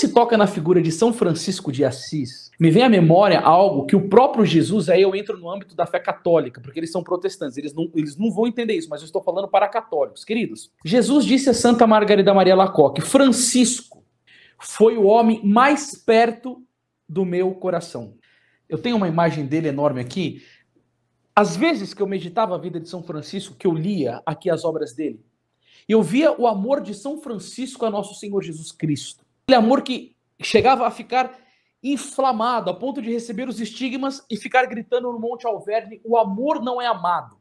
se toca na figura de São Francisco de Assis, me vem à memória algo que o próprio Jesus, aí eu entro no âmbito da fé católica, porque eles são protestantes, eles não, eles não vão entender isso, mas eu estou falando para católicos. Queridos, Jesus disse a Santa Margarida Maria Lacoque: Francisco foi o homem mais perto do meu coração. Eu tenho uma imagem dele enorme aqui. Às vezes que eu meditava a vida de São Francisco, que eu lia aqui as obras dele, eu via o amor de São Francisco a nosso Senhor Jesus Cristo amor que chegava a ficar inflamado, a ponto de receber os estigmas e ficar gritando no Monte Alverne: o amor não é amado.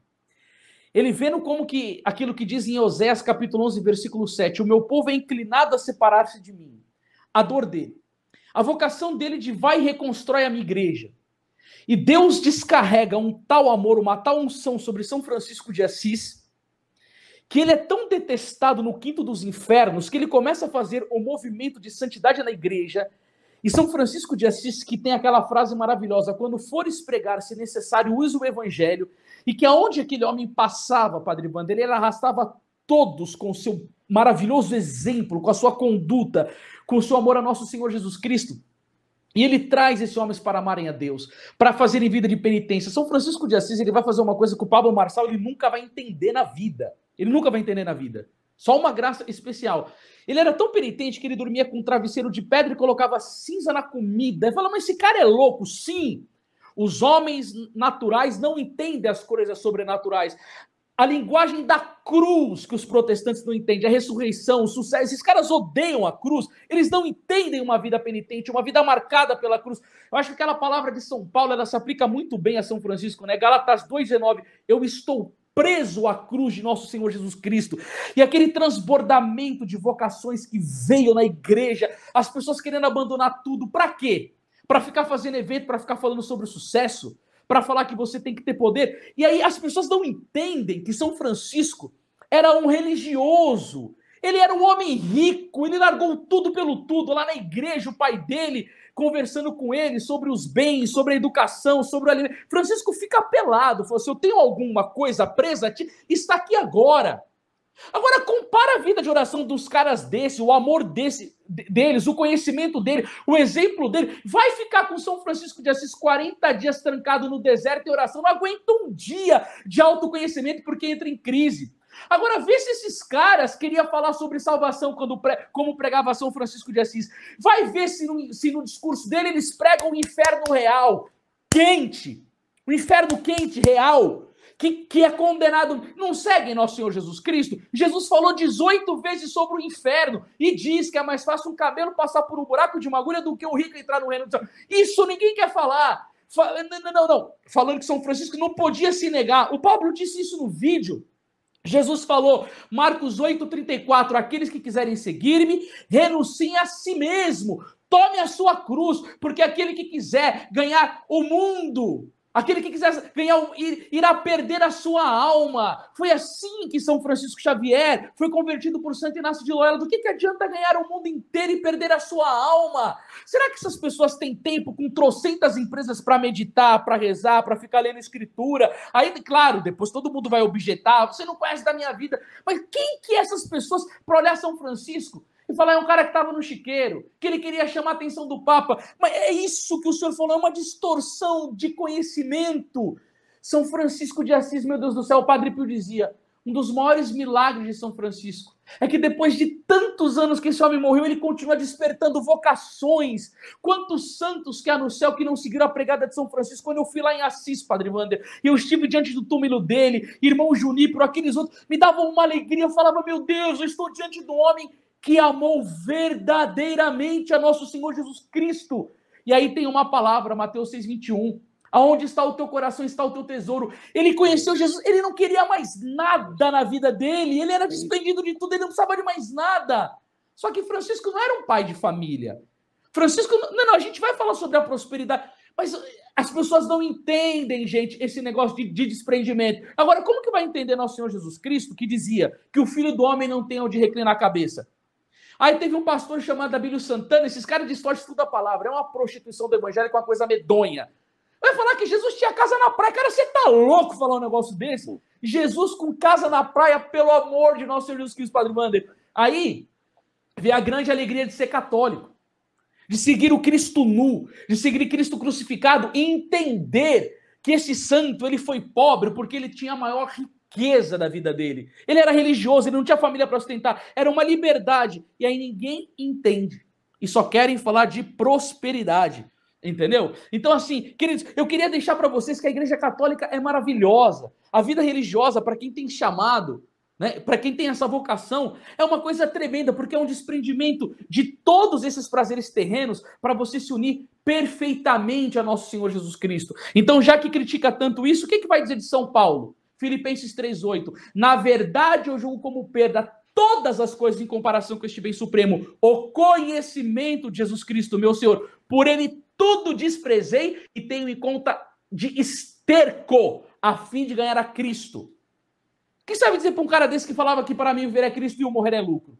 Ele vendo como que aquilo que diz em Oséias capítulo 11, versículo 7, o meu povo é inclinado a separar-se de mim. A dor dele. A vocação dele de vai e reconstrói a minha igreja. E Deus descarrega um tal amor, uma tal unção sobre São Francisco de Assis, que ele é tão detestado no quinto dos infernos que ele começa a fazer o movimento de santidade na igreja. E São Francisco de Assis, que tem aquela frase maravilhosa: quando fores pregar, se necessário, use o evangelho. E que aonde aquele homem passava, Padre Bandeira, ele arrastava todos com seu maravilhoso exemplo, com a sua conduta, com o seu amor a nosso Senhor Jesus Cristo. E ele traz esses homens para amarem a Deus, para fazerem vida de penitência. São Francisco de Assis, ele vai fazer uma coisa que o Pablo Marçal ele nunca vai entender na vida. Ele nunca vai entender na vida. Só uma graça especial. Ele era tão penitente que ele dormia com um travesseiro de pedra e colocava cinza na comida. Ele fala, mas esse cara é louco. Sim, os homens naturais não entendem as coisas sobrenaturais. A linguagem da cruz que os protestantes não entendem, a ressurreição, o sucesso, esses caras odeiam a cruz, eles não entendem uma vida penitente, uma vida marcada pela cruz. Eu acho que aquela palavra de São Paulo, ela se aplica muito bem a São Francisco, né? Galatas 2,19, eu estou preso à cruz de nosso Senhor Jesus Cristo. E aquele transbordamento de vocações que veio na igreja, as pessoas querendo abandonar tudo, para quê? Para ficar fazendo evento, para ficar falando sobre o sucesso, para falar que você tem que ter poder. E aí as pessoas não entendem que São Francisco era um religioso ele era um homem rico, ele largou tudo pelo tudo. Lá na igreja, o pai dele conversando com ele sobre os bens, sobre a educação, sobre o alimento. Francisco fica apelado, falou assim: eu tenho alguma coisa presa a ti, está aqui agora. Agora, compara a vida de oração dos caras desse, o amor desse, deles, o conhecimento dele, o exemplo dele. Vai ficar com São Francisco de Assis 40 dias trancado no deserto em oração. Não aguenta um dia de autoconhecimento porque entra em crise. Agora, vê se esses caras queriam falar sobre salvação quando como pregava São Francisco de Assis. Vai ver se no, se no discurso dele eles pregam o inferno real, quente. O inferno quente, real. Que, que, é condenado, não seguem nosso Senhor Jesus Cristo? Jesus falou 18 vezes sobre o inferno e diz que é mais fácil um cabelo passar por um buraco de uma agulha do que o um rico entrar no reino do céu. Isso ninguém quer falar. Não, não, não. Falando que São Francisco não podia se negar. O Pablo disse isso no vídeo. Jesus falou, Marcos 8,34: aqueles que quiserem seguir-me, renunciem a si mesmo, tome a sua cruz, porque aquele que quiser ganhar o mundo Aquele que quiser ganhar irá perder a sua alma. Foi assim que São Francisco Xavier foi convertido por Santo Inácio de Loyola. Do que, que adianta ganhar o mundo inteiro e perder a sua alma? Será que essas pessoas têm tempo com trocentas empresas para meditar, para rezar, para ficar lendo escritura? Aí, claro, depois todo mundo vai objetar, ah, você não conhece da minha vida. Mas quem que é essas pessoas para olhar São Francisco? e falar é um cara que estava no chiqueiro, que ele queria chamar a atenção do Papa. Mas é isso que o senhor falou, é uma distorção de conhecimento. São Francisco de Assis, meu Deus do céu, o Padre Pio dizia, um dos maiores milagres de São Francisco é que depois de tantos anos que esse homem morreu, ele continua despertando vocações. Quantos santos que há no céu que não seguiram a pregada de São Francisco? Quando eu fui lá em Assis, Padre Wander, e eu estive diante do túmulo dele, irmão Junípero, aqueles outros, me davam uma alegria. Eu falava, meu Deus, eu estou diante do homem que amou verdadeiramente a nosso Senhor Jesus Cristo. E aí tem uma palavra, Mateus 21. aonde está o teu coração, está o teu tesouro. Ele conheceu Jesus, ele não queria mais nada na vida dele, ele era desprendido de tudo, ele não precisava de mais nada. Só que Francisco não era um pai de família. Francisco, não, não, a gente vai falar sobre a prosperidade, mas as pessoas não entendem, gente, esse negócio de, de, desprendimento. Agora, como que vai entender nosso Senhor Jesus Cristo que dizia que o filho do homem não tem onde reclinar a cabeça? Aí teve um pastor chamado Abílio Santana, esses caras distorcem tudo a palavra, é uma prostituição do evangelho com uma coisa medonha. Vai falar que Jesus tinha casa na praia. Cara, você tá louco falar um negócio desse? Jesus com casa na praia, pelo amor de nosso Senhor Jesus Cristo, Padre Mander. Aí, vê a grande alegria de ser católico, de seguir o Cristo nu, de seguir Cristo crucificado e entender que esse santo, ele foi pobre porque ele tinha a maior riqueza riqueza da vida dele. Ele era religioso, ele não tinha família para sustentar, era uma liberdade. E aí ninguém entende. E só querem falar de prosperidade. Entendeu? Então, assim, queridos, eu queria deixar para vocês que a Igreja Católica é maravilhosa. A vida religiosa, para quem tem chamado, né, para quem tem essa vocação, é uma coisa tremenda, porque é um desprendimento de todos esses prazeres terrenos para você se unir perfeitamente a nosso Senhor Jesus Cristo. Então, já que critica tanto isso, o que, que vai dizer de São Paulo? Filipenses 3,8. Na verdade, eu julgo como perda todas as coisas em comparação com este bem supremo, o conhecimento de Jesus Cristo, meu Senhor. Por ele tudo desprezei e tenho em conta de esterco, a fim de ganhar a Cristo. O que sabe dizer para um cara desse que falava que para mim viver é Cristo e o morrer é lucro?